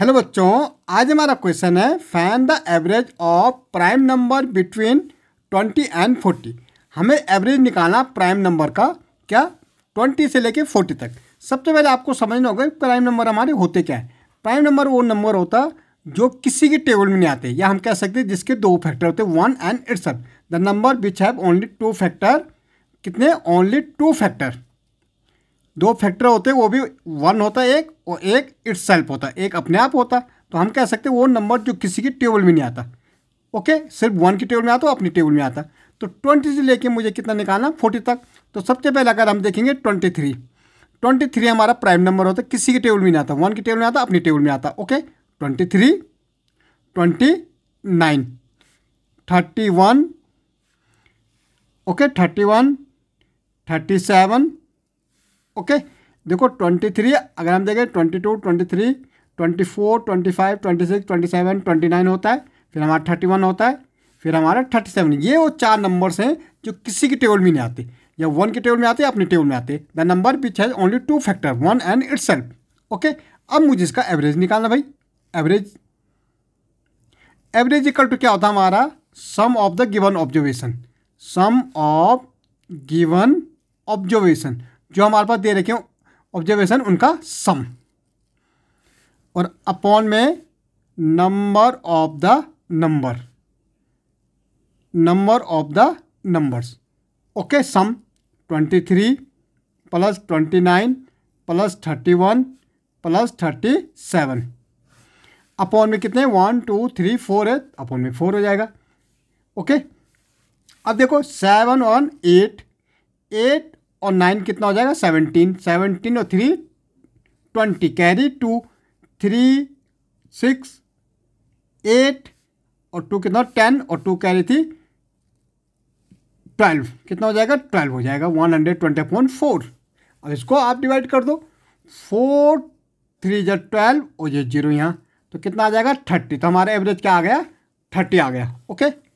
Hello बच्चों आज हमारा क्वेश्चन है find the average of prime number between twenty and forty हमें एवरेज निकालना प्राइम नंबर का क्या ट्वेंटी से लेके फोर्टी तक सबसे पहले आपको समझना होगा प्राइम नंबर हमारे होते क्या है प्राइम नंबर वो नंबर होता जो किसी के टेबल में नहीं आते या हम कह सकते हैं जिसके दो फैक्टर होते हैं one and it's the number which have only two factor कितने ओनली टू फैक्टर दो फैक्टर होते हैं वो भी वन होता है एक और एक इट्स सेल्फ होता है एक अपने आप होता तो हम कह सकते हैं वो नंबर जो किसी की टेबल में नहीं आता ओके सिर्फ वन की टेबल में आता अपनी टेबल में आता तो ट्वेंटी से लेके मुझे कितना निकालना फोर्टी तक तो सबसे पहले अगर हम देखेंगे ट्वेंटी थ्री ट्वेंटी थ्री हमारा प्राइम नंबर होता है किसी के टेबल में नहीं आता वन के टेबल में आता अपनी टेबल में आता okay twenty three twenty nine thirty one okay thirty one thirty seven okay देखो ट्वेंटी थ्री अगर हम देखें twenty two twenty three twenty four twenty five twenty six twenty seven twenty nine होता है फिर हमारा थर्टी वन होता है फिर हमारा थर्टी सेवन ये वो चार नंबर्स हैं जो किसी की टेबल में नहीं आते या वन के टेबल में आते अपने टेबल में आते the number which has only two factor one and it's okay अब मुझे इसका एवरेज निकालना भाई एवरेज एवरेज इक्वल टू क्या होता हमारा sum of the given observation sum of given observation जो हमारे पास दे रखे हो ऑब्जर्वेशन उनका सम और अपॉन में number of the number number of the numbers okay sum twenty three plus twenty nine plus thirty one plus thirty seven upon में कितने one two three four है अपॉन में फोर हो जाएगा ओके okay? अब देखो seven one eight eight और nine कितना हो जाएगा सेवनटीन सेवनटीन और three twenty carry two three six eight और टू कितना टेन और टू कैरी थी ट्वेल्व कितना हो जाएगा ट्वेल्व हो जाएगा वन हंड्रेड ट्वेंटी फोन फोर अब इसको आप डिवाइड कर दो फोर थ्री जो ट्वेल्व और ये जीरो यहाँ तो कितना आ जाएगा थर्टी तो हमारा एवरेज क्या आ गया थर्टी आ गया ओके